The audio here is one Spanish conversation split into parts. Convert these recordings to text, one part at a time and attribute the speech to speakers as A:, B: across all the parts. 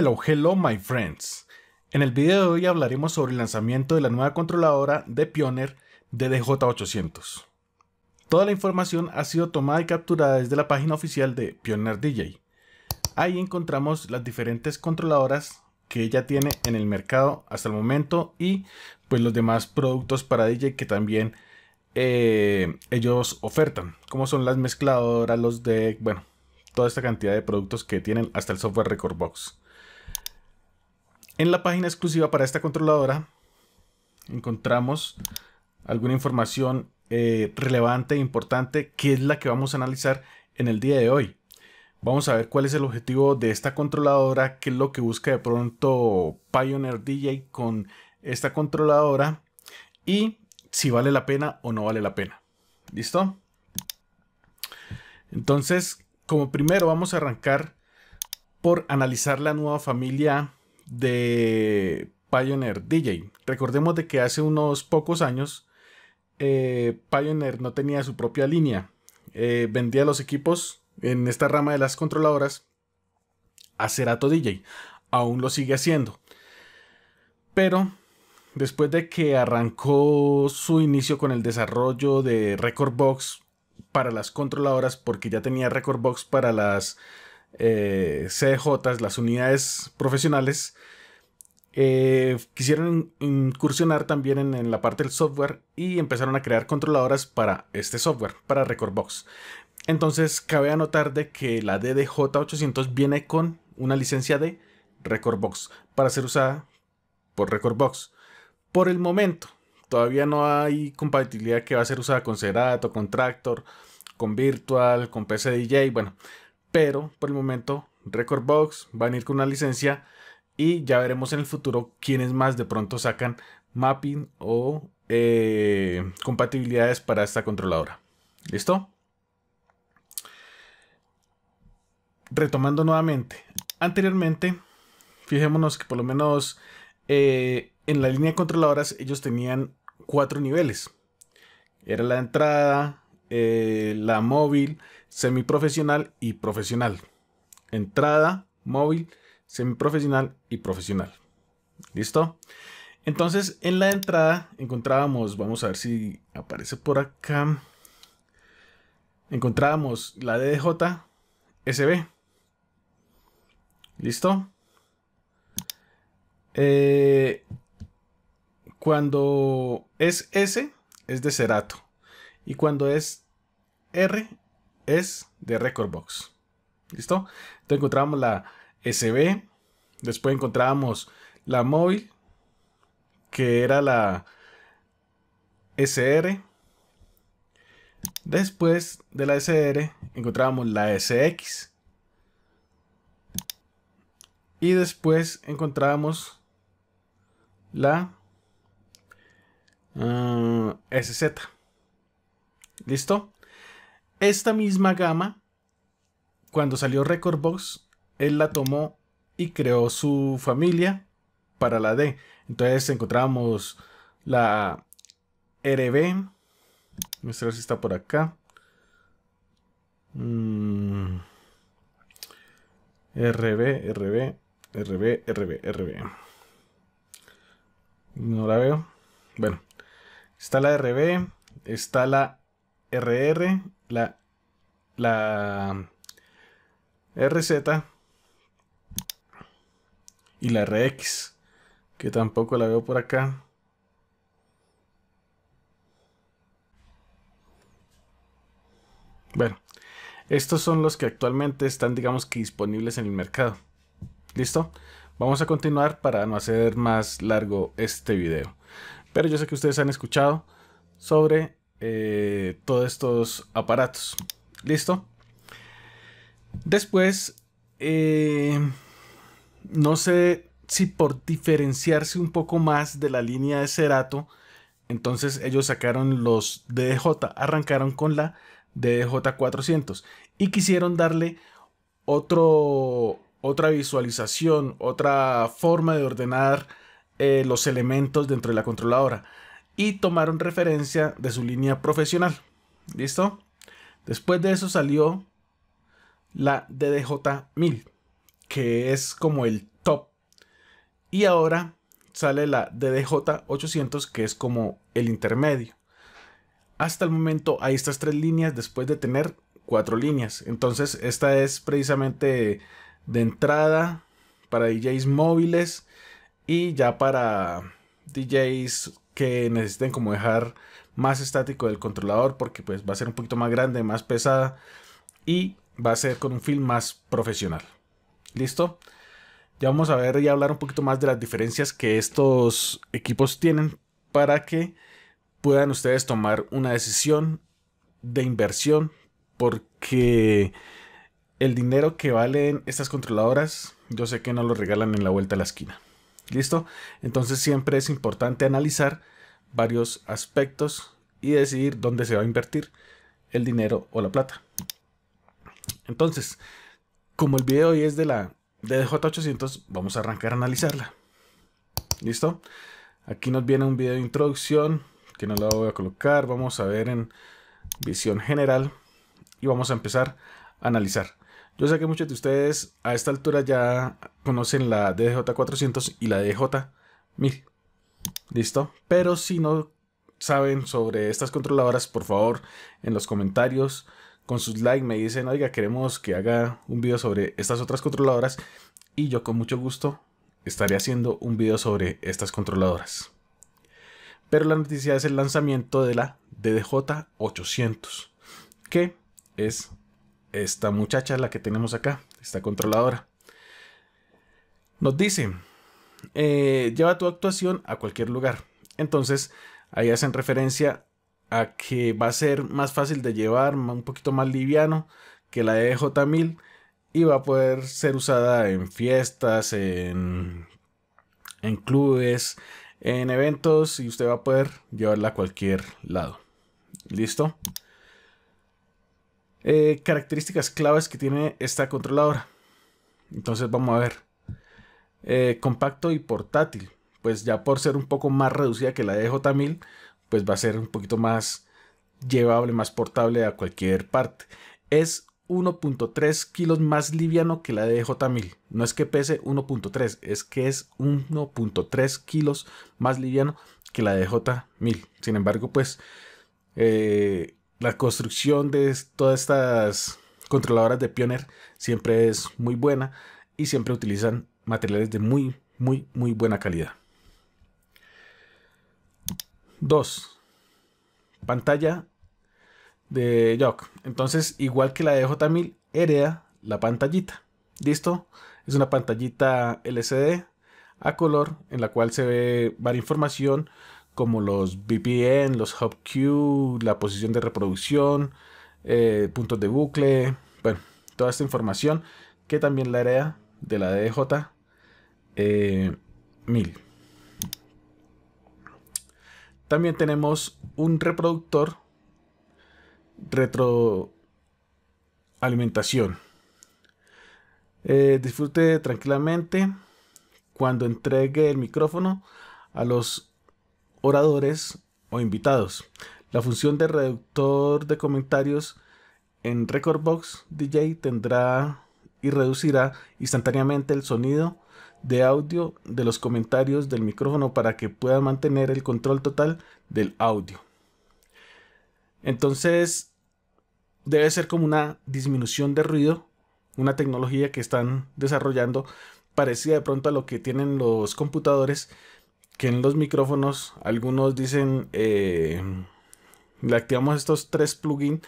A: Hello, hello, my friends. En el video de hoy hablaremos sobre el lanzamiento de la nueva controladora de Pioneer dj 800 Toda la información ha sido tomada y capturada desde la página oficial de Pioneer DJ. Ahí encontramos las diferentes controladoras que ella tiene en el mercado hasta el momento y pues los demás productos para DJ que también eh, ellos ofertan, como son las mezcladoras, los de bueno, toda esta cantidad de productos que tienen hasta el software Recordbox. En la página exclusiva para esta controladora encontramos alguna información eh, relevante e importante que es la que vamos a analizar en el día de hoy. Vamos a ver cuál es el objetivo de esta controladora, qué es lo que busca de pronto Pioneer DJ con esta controladora y si vale la pena o no vale la pena. ¿Listo? Entonces, como primero vamos a arrancar por analizar la nueva familia de Pioneer DJ. Recordemos de que hace unos pocos años eh, Pioneer no tenía su propia línea. Eh, vendía los equipos en esta rama de las controladoras a Cerato DJ. Aún lo sigue haciendo. Pero después de que arrancó su inicio con el desarrollo de Record Box para las controladoras, porque ya tenía Record Box para las eh, las unidades profesionales, eh, quisieron incursionar también en, la parte del software y empezaron a crear controladoras para este software, para Recordbox. Entonces cabe anotar de que la DDJ800 viene con una licencia de Recordbox para ser usada por Recordbox. Por el momento, todavía no hay compatibilidad que va a ser usada con Serato, con Tractor, con Virtual, con PCDJ, bueno, pero por el momento Record Box van a ir con una licencia y ya veremos en el futuro quiénes más de pronto sacan mapping o eh, compatibilidades para esta controladora. ¿Listo? Retomando nuevamente, anteriormente, fijémonos que por lo menos eh, en la línea de controladoras ellos tenían cuatro niveles. Era la entrada, eh, la móvil, semiprofesional y profesional. Entrada, móvil, semiprofesional y profesional. ¿Listo? Entonces, en la entrada encontrábamos, vamos a ver si aparece por acá, encontrábamos la DDJ SB. ¿Listo? Eh, cuando es S, es de Cerato. Y cuando es R, es de Record Box. ¿Listo? Entonces encontramos la SB, después encontramos la móvil, que era la SR. Después de la SR encontramos la SX. Y después encontramos la ah, SZ. ¿Listo? Esta misma gama, cuando salió Record Box, él la tomó y creó su familia para la D. Entonces encontramos la RB. no sé si está por acá. Mm. RB, RB, RB, RB, RB. No la veo. Bueno, está la RB, está la RR la, la RZ y la RX, que tampoco la veo por acá. Bueno, estos son los que actualmente están, digamos que disponibles en el mercado. ¿Listo? Vamos a continuar para no hacer más largo este video. Pero yo sé que ustedes han escuchado sobre eh, todos estos aparatos. ¿Listo? Después, eh, no sé si por diferenciarse un poco más de la línea de Cerato, entonces ellos sacaron los DDJ, arrancaron con la DJ 400 y quisieron darle otra visualización, otra forma de ordenar eh, los elementos dentro de la controladora y tomaron referencia de su línea profesional. ¿Listo? Después de eso salió la DDJ-1000, que es como el top. Y ahora sale la DDJ-800, que es como el intermedio. Hasta el momento hay estas tres líneas después de tener cuatro líneas. Entonces esta es precisamente de entrada para DJs móviles y ya para DJs que necesiten como dejar más estático el controlador porque pues va a ser un poquito más grande, más pesada y va a ser con un film más profesional. ¿Listo? Ya vamos a ver y hablar un poquito más de las diferencias que estos equipos tienen para que puedan ustedes tomar una decisión de inversión porque el dinero que valen estas controladoras yo sé que no lo regalan en la vuelta a la esquina. ¿Listo? Entonces siempre es importante analizar varios aspectos y decidir dónde se va a invertir el dinero o la plata. Entonces, como el video hoy es de la DJ 800 vamos a arrancar a analizarla. ¿Listo? Aquí nos viene un video de introducción que no lo voy a colocar. Vamos a ver en visión general y vamos a empezar a analizar. Yo sé que muchos de ustedes a esta altura ya conocen la DJ400 y la DJ1000. ¿Listo? Pero si no saben sobre estas controladoras, por favor, en los comentarios con sus likes me dicen, oiga, queremos que haga un video sobre estas otras controladoras. Y yo con mucho gusto estaré haciendo un video sobre estas controladoras. Pero la noticia es el lanzamiento de la DDJ800, que es esta muchacha, la que tenemos acá, esta controladora. Nos dice, eh, lleva tu actuación a cualquier lugar. Entonces, ahí hacen referencia a que va a ser más fácil de llevar, un poquito más liviano que la j 1000 y va a poder ser usada en fiestas, en, en clubes, en eventos y usted va a poder llevarla a cualquier lado. ¿Listo? Eh, características claves que tiene esta controladora. Entonces vamos a ver. Eh, compacto y portátil. Pues ya por ser un poco más reducida que la de J1000, pues va a ser un poquito más llevable, más portable a cualquier parte. Es 1.3 kilos más liviano que la de J1000. No es que pese 1.3, es que es 1.3 kilos más liviano que la de J1000. Sin embargo, pues eh, la construcción de todas estas controladoras de Pioneer siempre es muy buena y siempre utilizan materiales de muy, muy, muy buena calidad. 2. Pantalla de Jock. Entonces, igual que la de J1000, hereda la pantallita. ¿Listo? Es una pantallita LCD a color en la cual se ve varias información como los VPN, los HubQ, la posición de reproducción, eh, puntos de bucle, bueno, toda esta información que también la área de la DJ 1000. Eh, también tenemos un reproductor retroalimentación. Eh, disfrute tranquilamente cuando entregue el micrófono a los oradores o invitados. La función de reductor de comentarios en Recordbox DJ tendrá y reducirá instantáneamente el sonido de audio de los comentarios del micrófono para que pueda mantener el control total del audio. Entonces, debe ser como una disminución de ruido, una tecnología que están desarrollando parecida de pronto a lo que tienen los computadores, que en los micrófonos algunos dicen eh, le activamos estos tres plugins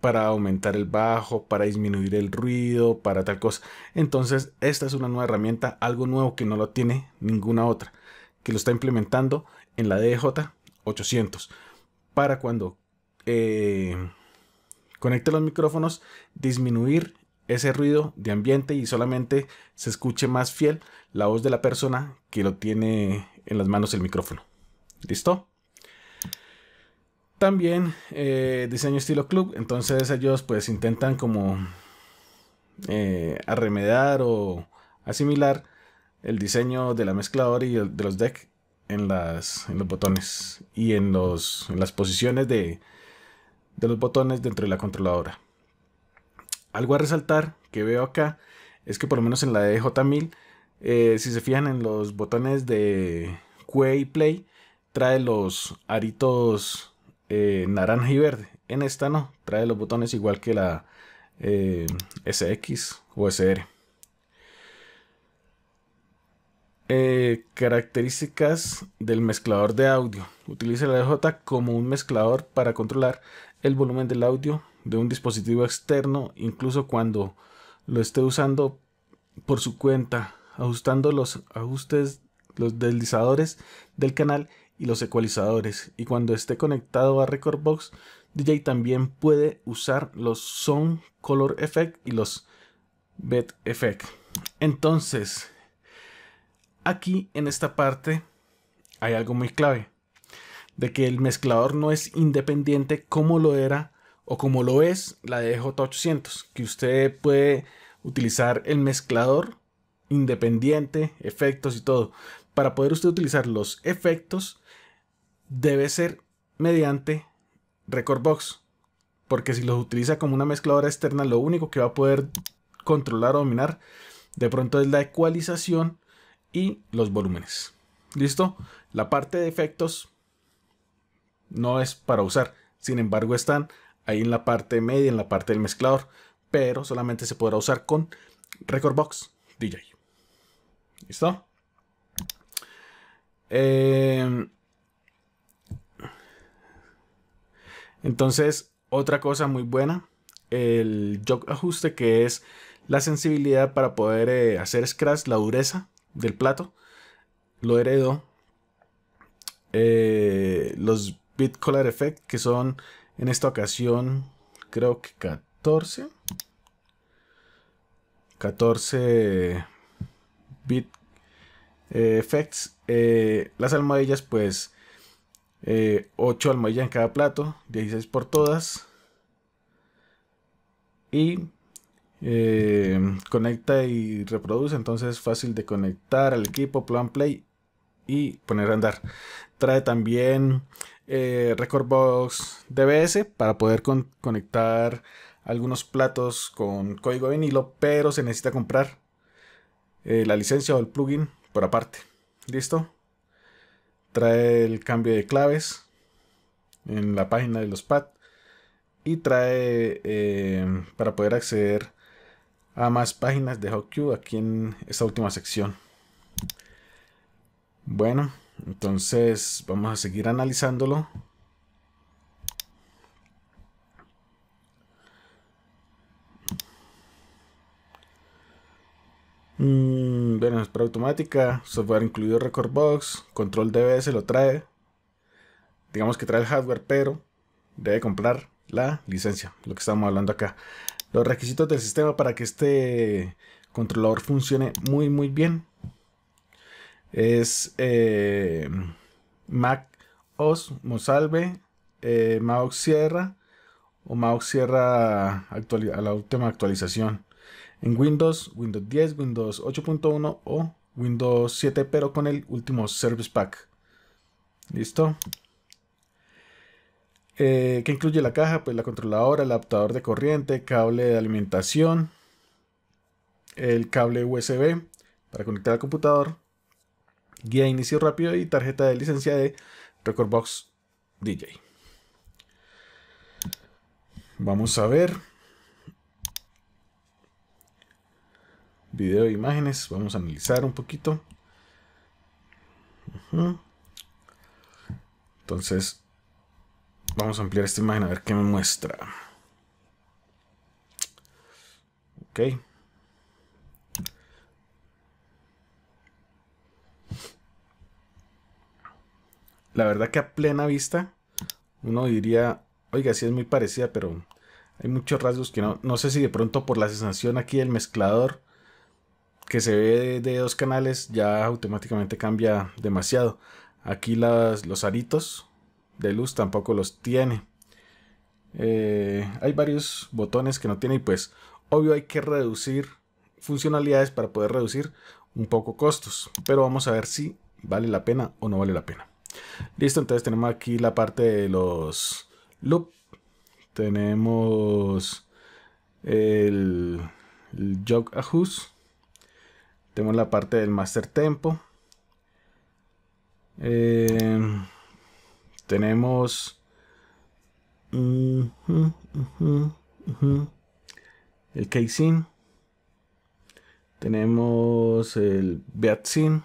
A: para aumentar el bajo, para disminuir el ruido, para tal cosa. Entonces, esta es una nueva herramienta, algo nuevo que no lo tiene ninguna otra, que lo está implementando en la DJ 800 para cuando eh, conecte los micrófonos disminuir ese ruido de ambiente y solamente se escuche más fiel la voz de la persona que lo tiene en las manos el micrófono. ¿Listo? También eh, diseño estilo club, entonces ellos pues intentan como eh, arremedar o asimilar el diseño de la mezcladora y de los decks en, los botones y en, las posiciones de, los botones dentro de la controladora. Algo a resaltar que veo acá es que por lo menos en la DJ1000 eh, si se fijan en los botones de QA e y Play, trae los aritos eh, naranja y verde. En esta no, trae los botones igual que la eh, SX o SR. características del mezclador de audio. Utiliza la DJ como un mezclador para controlar el volumen del audio de un dispositivo externo, incluso cuando lo esté usando por su cuenta ajustando los ajustes, los deslizadores del canal y los ecualizadores. Y cuando esté conectado a Box, DJ también puede usar los Sound Color Effect y los Bed Effect. Entonces, aquí en esta parte hay algo muy clave. De que el mezclador no es independiente como lo era o como lo es la de J800. Que usted puede utilizar el mezclador independiente, efectos y todo. Para poder usted utilizar los efectos, debe ser mediante Recordbox, Porque si los utiliza como una mezcladora externa, lo único que va a poder controlar o dominar de pronto es la ecualización y los volúmenes. ¿Listo? La parte de efectos no es para usar. Sin embargo, están ahí en la parte media, en la parte del mezclador. Pero solamente se podrá usar con Recordbox DJ. ¿Listo? Eh, entonces, otra cosa muy buena, el ajuste que es la sensibilidad para poder eh, hacer scratch, la dureza del plato, lo heredó. Eh, los bit color effect que son en esta ocasión creo que 14 14 bit eh, effects. Eh, las almohadillas, pues, 8 eh, almohadillas en cada plato, 16 por todas. Y conecta y reproduce, entonces es fácil de conectar al equipo, plan play y poner a andar. Trae también eh, box DBS para poder conectar algunos platos con código vinilo, pero se necesita comprar la licencia o el plugin por aparte. ¿Listo? Trae el cambio de claves en la página de los pads Y trae eh, para poder acceder a más páginas de HotQ aquí en esta última sección. Bueno, entonces vamos a seguir analizándolo. Mm, viene en automática, software incluido Record Box, control DBS lo trae, digamos que trae el hardware, pero debe comprar la licencia, lo que estamos hablando acá. Los requisitos del sistema para que este controlador funcione muy muy bien es eh, Mac OS Mosalve, eh, mouse Sierra o mouse Sierra a la última actualización en Windows, Windows 10, Windows 8.1 o Windows 7, pero con el último Service Pack. ¿Listo? Eh, ¿Qué incluye la caja? Pues la controladora, el adaptador de corriente, cable de alimentación, el cable USB para conectar al computador, guía de inicio rápido y tarjeta de licencia de Recordbox DJ. Vamos a ver. video e imágenes. Vamos a analizar un poquito. Entonces, vamos a ampliar esta imagen a ver qué me muestra. Ok. La verdad que a plena vista uno diría, oiga, sí es muy parecida, pero hay muchos rasgos que no, no sé si de pronto por la sensación aquí del mezclador que se ve de dos canales ya automáticamente cambia demasiado. Aquí las, los aritos de luz tampoco los tiene. Eh, hay varios botones que no tiene y pues obvio hay que reducir funcionalidades para poder reducir un poco costos. Pero vamos a ver si vale la pena o no vale la pena. Listo, entonces tenemos aquí la parte de los loop. Tenemos el, el jog ajust tenemos la parte del master tempo. Em, tenemos... el casing. Tenemos el beatsin.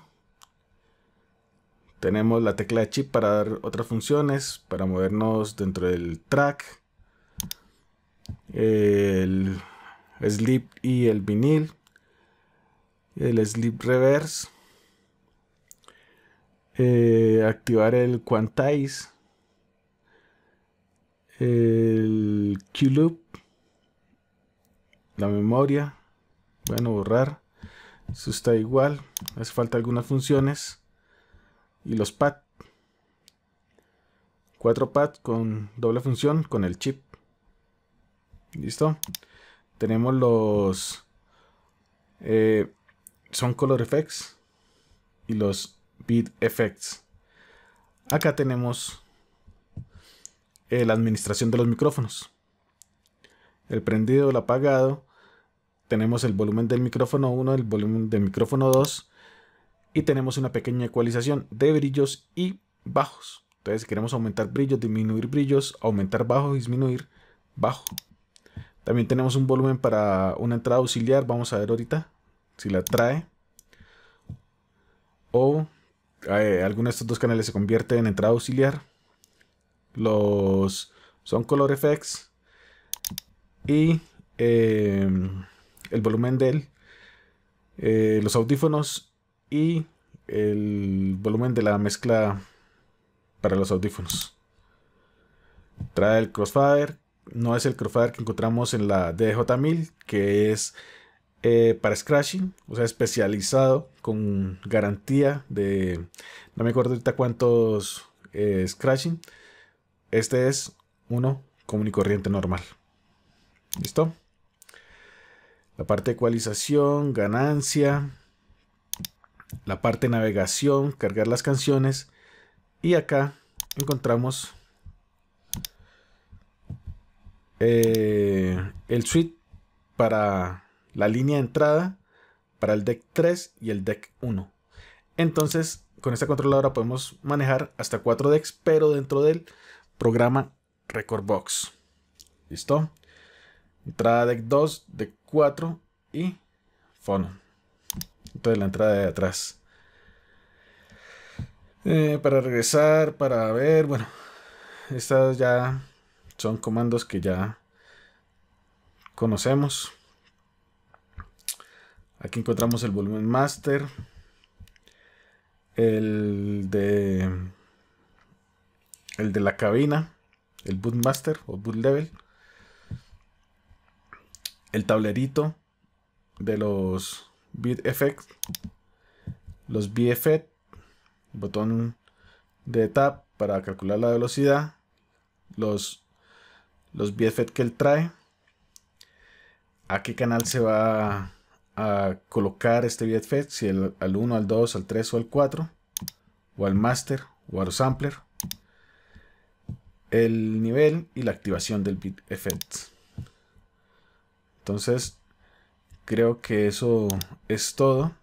A: Tenemos la tecla chip para dar otras funciones, para movernos dentro del track. El slip y el vinil el Sleep Reverse, eh, activar el Quantize, el Q-Loop, la memoria, bueno, borrar, eso está igual, hace falta algunas funciones y los pads. cuatro pads con doble función con el chip. Listo. Tenemos los eh, son Color Effects y los beat Effects. Acá tenemos eh, la administración de los micrófonos. El prendido, el apagado. Tenemos el volumen del micrófono 1, el volumen del micrófono 2. Y tenemos una pequeña ecualización de brillos y bajos. Entonces, si queremos aumentar brillos, disminuir brillos, aumentar bajo, disminuir bajo. También tenemos un volumen para una entrada auxiliar, vamos a ver ahorita si la trae. O eh, alguno de estos dos canales se convierte en entrada auxiliar. Los son color effects. Y em, el volumen de eh, los audífonos y el volumen de la mezcla para los audífonos. Trae el crossfire. No es el crossfire que encontramos en la DJ1000, que es eh, para scratching, o sea, especializado con garantía de, no me acuerdo ahorita cuántos eh, scratching. Este es uno común y corriente normal. ¿Listo? La parte de ecualización, ganancia, la parte de navegación, cargar las canciones. Y acá encontramos eh, el suite para la línea de entrada para el deck 3 y el deck 1. Entonces, con esta controladora podemos manejar hasta 4 decks, pero dentro del programa Record Box. ¿Listo? Entrada deck 2, deck 4 y fono. Entonces la entrada de atrás. Eh, para regresar, para ver, bueno, estas ya son comandos que ya conocemos. Aquí encontramos el volumen master. El de. El de la cabina. El boot master o boot level. El tablerito de los bit effects. Los BFET. Botón de tap para calcular la velocidad. Los, los e que él trae. A qué canal se va a colocar este effect, si al 1, al 2, al 3 o al 4, o al master o al sampler, el nivel y la activación del effect Entonces, creo que eso es todo.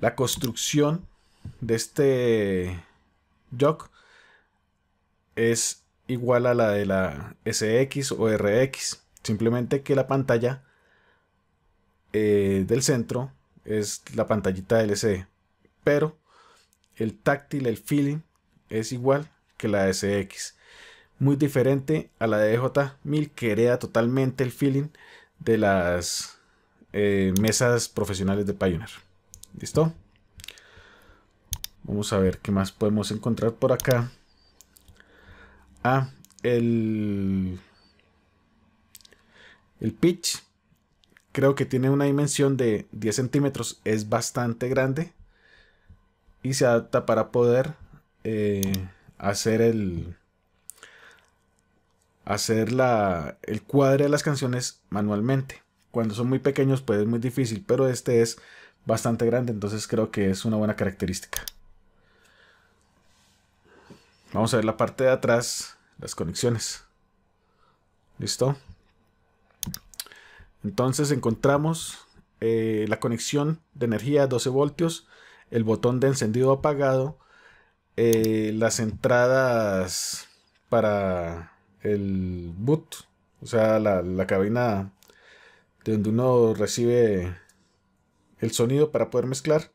A: La construcción de este jog es igual a la de la SX o RX, simplemente que la pantalla eh, del centro es la pantallita LCD, pero el táctil, el feeling es igual que la SX. Muy diferente a la DJ1000 que hereda totalmente el feeling de las eh, mesas profesionales de Pioneer. ¿Listo? Vamos a ver qué más podemos encontrar por acá. Ah, el, el pitch Creo que tiene una dimensión de 10 centímetros, es bastante grande y se adapta para poder eh, hacer el hacer la, el cuadre de las canciones manualmente. Cuando son muy pequeños puede ser muy difícil, pero este es bastante grande, entonces creo que es una buena característica. Vamos a ver la parte de atrás, las conexiones. ¿Listo? Entonces encontramos eh, la conexión de energía 12 voltios, el botón de encendido apagado, eh, las entradas para el boot, o sea, la, cabina de donde uno recibe el sonido para poder mezclar.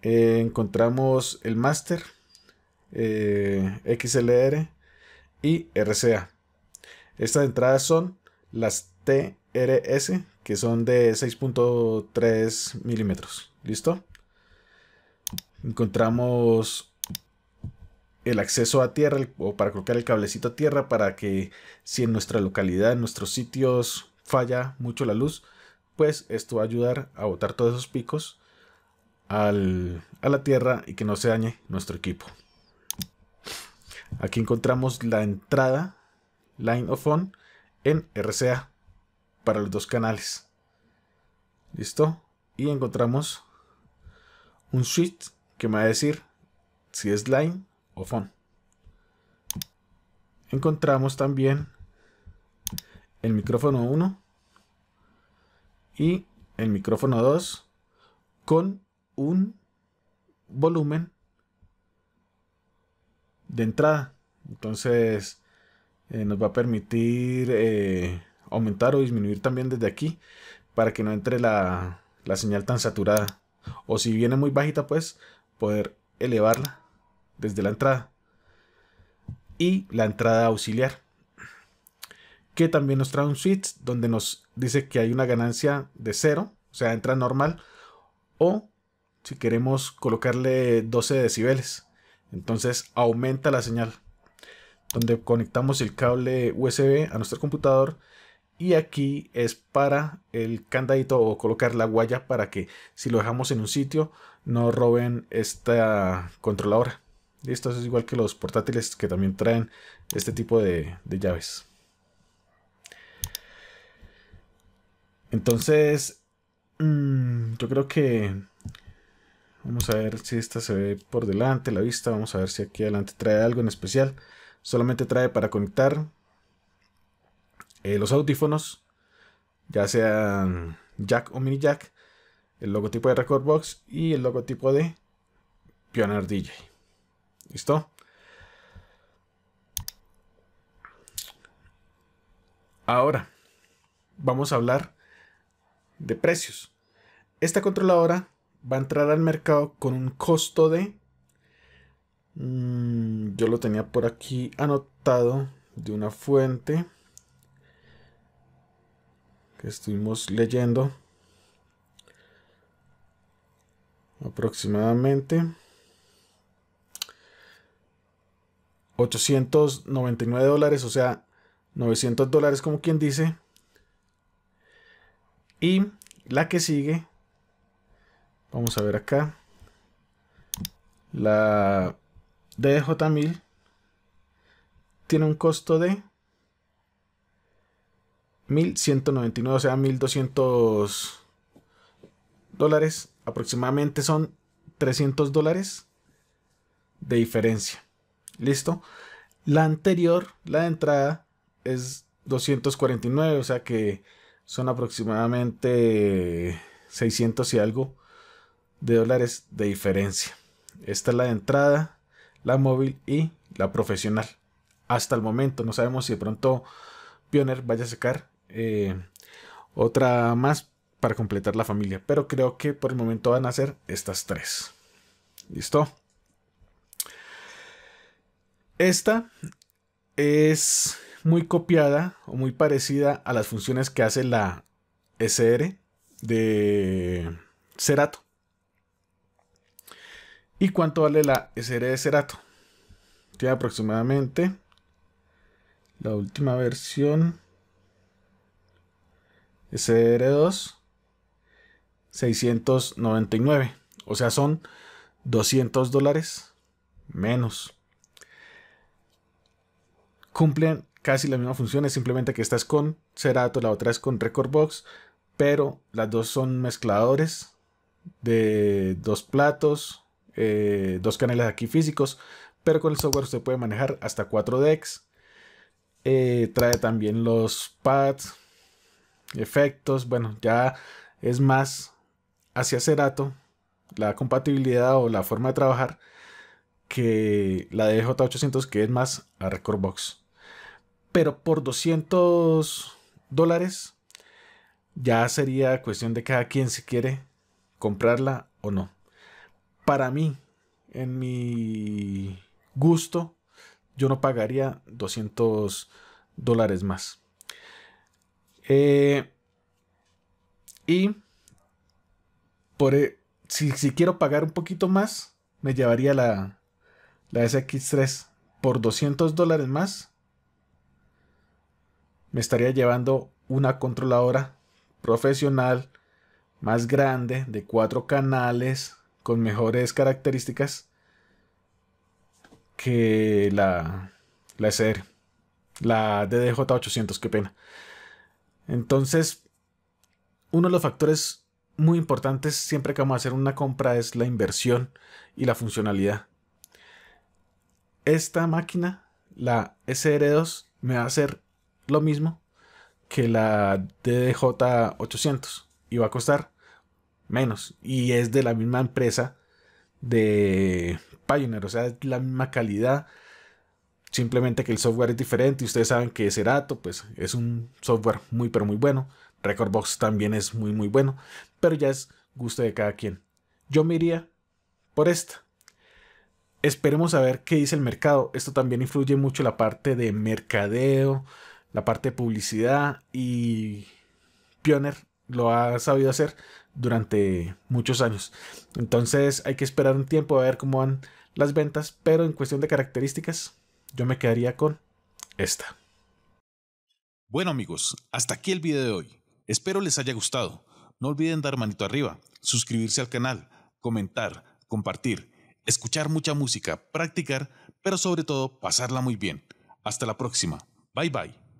A: Eh, encontramos el master, XLR y RCA. Estas entradas son las TRS, que son de 6.3 milímetros. ¿Listo? Encontramos el acceso a tierra o para colocar el cablecito a tierra para que si en nuestra localidad, en nuestros sitios falla mucho la luz, pues esto va a ayudar a botar todos esos picos a la tierra y que no se dañe nuestro equipo. Aquí encontramos la entrada Line of On en RCA para los dos canales. ¿Listo? Y encontramos un switch que me va a decir si es line o phone. Encontramos también el micrófono 1 y el micrófono 2 con un volumen de entrada. Entonces, eh, nos va a permitir eh, aumentar o disminuir también desde aquí para que no entre la, la señal tan saturada. O si viene muy bajita, pues poder elevarla desde la entrada. Y la entrada auxiliar. Que también nos trae un switch donde nos dice que hay una ganancia de cero. O sea, entra normal. O si queremos colocarle 12 decibeles. Entonces aumenta la señal donde conectamos el cable USB a nuestro computador y aquí es para el candadito o colocar la guaya para que si lo dejamos en un sitio no roben esta controladora. y esto es igual que los portátiles que también traen este tipo de, llaves. Entonces, mm, yo creo que... Vamos a ver si esta se ve por delante, la vista. Vamos a ver si aquí adelante trae algo en especial. Solamente trae para conectar eh, los audífonos, ya sean jack o mini jack, el logotipo de Recordbox y el logotipo de Pioneer DJ. ¿Listo? Ahora, vamos a hablar de precios. Esta controladora va a entrar al mercado con un costo de Mm, yo lo tenía por aquí anotado de una fuente que estuvimos leyendo aproximadamente 899 dólares, o sea, 900 dólares como quien dice. Y la que sigue, vamos a ver acá, la DJ1000 tiene un costo de 1199, o sea, 1200 dólares. Aproximadamente son 300 dólares de diferencia. ¿Listo? La anterior, la de entrada, es 249, o sea que son aproximadamente 600 y algo de dólares de diferencia. Esta es la de entrada la móvil y la profesional. Hasta el momento, no sabemos si de pronto pioner vaya a sacar eh, otra más para completar la familia, pero creo que por el momento van a ser estas tres. ¿Listo? Esta es muy copiada o muy parecida a las funciones que hace la SR de Cerato. ¿Y cuánto vale la SR de Cerato? Tiene aproximadamente la última versión SR2 699. O sea, son 200 dólares menos. Cumplen casi las mismas funciones, simplemente que esta es con Cerato, la otra es con Recordbox, pero las dos son mezcladores de dos platos eh, dos canales aquí físicos, pero con el software se puede manejar hasta 4 decks. Eh, trae también los pads, efectos, bueno, ya es más hacia Cerato la compatibilidad o la forma de trabajar que la de J800 que es más a record box Pero por 200 dólares ya sería cuestión de cada quien si quiere comprarla o no para mí, en mi gusto, yo no pagaría 200 dólares más. Eh, y por, e, si, quiero pagar un poquito más, me llevaría la, la SX3 por 200 dólares más. Me estaría llevando una controladora profesional más grande de cuatro canales con mejores características que la, la SR, la DDJ800, qué pena. Entonces, uno de los factores muy importantes siempre que vamos a hacer una compra es la inversión y la funcionalidad. Esta máquina, la SR2, me va a hacer lo mismo que la DDJ800 y va a costar menos. Y es de la misma empresa de Pioneer, o sea, es la misma calidad. Simplemente que el software es diferente y ustedes saben que Serato pues, es un software muy pero muy bueno. Recordbox también es muy muy bueno, pero ya es gusto de cada quien. Yo me iría por esta. Esperemos a ver qué dice el mercado. Esto también influye mucho la parte de mercadeo, la parte de publicidad y Pioneer lo ha sabido hacer durante muchos años. Entonces hay que esperar un tiempo a ver cómo van las ventas, pero en cuestión de características, yo me quedaría con esta. Bueno amigos, hasta aquí el video de hoy. Espero les haya gustado. No olviden dar manito arriba, suscribirse al canal, comentar, compartir, escuchar mucha música, practicar, pero sobre todo pasarla muy bien. Hasta la próxima. Bye bye.